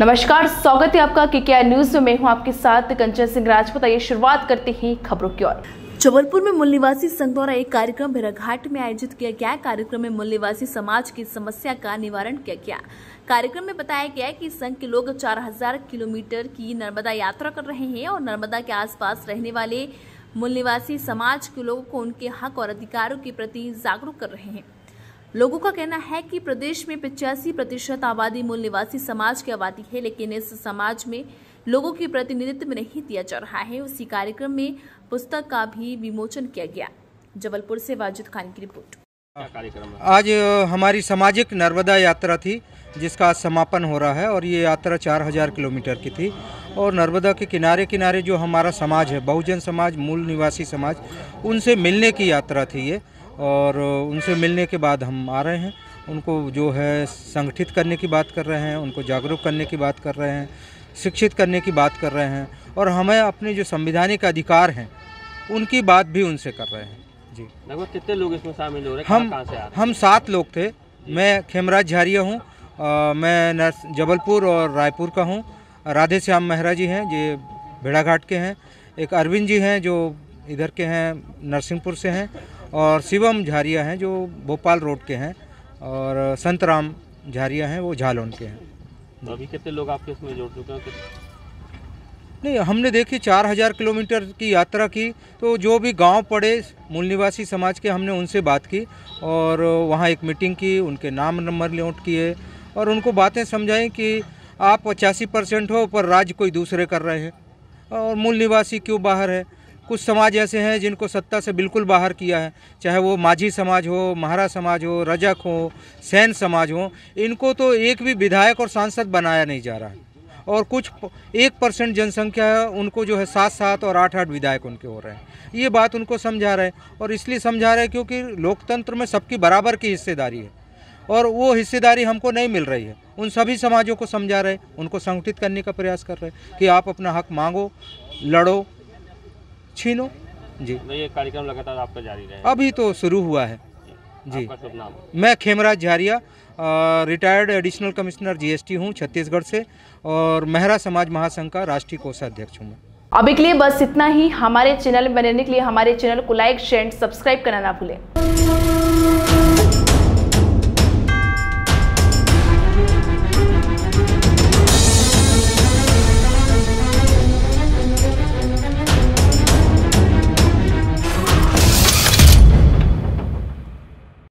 नमस्कार स्वागत है आपका के न्यूज में मैं हूं आपके साथ कंचन सिंह राजपूत आइए शुरुआत करते हैं खबरों की ओर जबलपुर में मूल निवासी संघ द्वारा एक कार्यक्रम भेराघाट में आयोजित किया गया कार्यक्रम में मूल निवासी समाज की समस्या का निवारण किया गया कार्यक्रम में बताया गया कि संघ के लोग 4000 किलोमीटर की नर्मदा यात्रा कर रहे हैं और नर्मदा के आसपास रहने वाले मूल निवासी समाज के लोगों को उनके हक और अधिकारों के प्रति जागरूक कर रहे हैं लोगों का कहना है कि प्रदेश में पिचासी प्रतिशत आबादी मूल निवासी समाज की आबादी है लेकिन इस समाज में लोगों के प्रतिनिधित्व नहीं दिया जा रहा है उसी कार्यक्रम में पुस्तक का भी विमोचन किया गया जबलपुर से वाजिद खान की रिपोर्ट आज हमारी सामाजिक नर्मदा यात्रा थी जिसका आज समापन हो रहा है और ये यात्रा 4000 किलोमीटर की थी और नर्मदा के किनारे किनारे जो हमारा समाज है बहुजन समाज मूल निवासी समाज उनसे मिलने की यात्रा थी ये और उनसे मिलने के बाद हम आ रहे हैं उनको जो है संगठित करने की बात कर रहे हैं उनको जागरूक करने की बात कर रहे हैं शिक्षित करने की बात कर रहे हैं और हमें अपने जो संविधानिक अधिकार हैं उनकी बात भी उनसे कर रहे हैं जी लगभग कितने लोग इसमें शामिल हो रहे हैं हम कहां से आ रहे हम सात लोग थे मैं खेमराज झारिया हूँ मैं नर्स जबलपुर और रायपुर का हूँ राधे श्याम मेहरा जी हैं ये भेड़ाघाट के हैं एक अरविंद जी हैं जो इधर के हैं नरसिंहपुर से हैं और शिवम झारिया हैं जो भोपाल रोड के हैं और संतराम झारिया हैं वो झालोन के हैं तो अभी कितने लोग आपके इसमें जोड़ चुके हैं नहीं हमने देखी चार हज़ार किलोमीटर की यात्रा की तो जो भी गांव पड़े मूल निवासी समाज के हमने उनसे बात की और वहाँ एक मीटिंग की उनके नाम नंबर नोट किए और उनको बातें समझाएं कि आप पचासी परसेंट हो पर राज्य कोई दूसरे कर रहे हैं और मूल निवासी क्यों बाहर है कुछ समाज ऐसे हैं जिनको सत्ता से बिल्कुल बाहर किया है चाहे वो माझी समाज हो महारा समाज हो रजक हो सैन समाज हो इनको तो एक भी विधायक और सांसद बनाया नहीं जा रहा है और कुछ एक परसेंट जनसंख्या है उनको जो है सात सात और आठ आठ विधायक उनके हो रहे हैं ये बात उनको समझा रहे हैं और इसलिए समझा रहे हैं क्योंकि लोकतंत्र में सबकी बराबर की हिस्सेदारी है और वो हिस्सेदारी हमको नहीं मिल रही है उन सभी समाजों को समझा रहे उनको संगठित करने का प्रयास कर रहे कि आप अपना हक मांगो लड़ो छीनो जी ये कार्यक्रम लगातार आपका जारी रहेगा अभी तो शुरू हुआ है जी मैं Khemraj Jharia retired additional commissioner GST हूं छत्तीसगढ़ से और मेहरा समाज महासंघ का राष्ट्रीय कोषाध्यक्ष हूं अभी के लिए बस इतना ही हमारे चैनल में रहने के लिए हमारे चैनल को लाइक शेयर सब्सक्राइब करना ना भूलें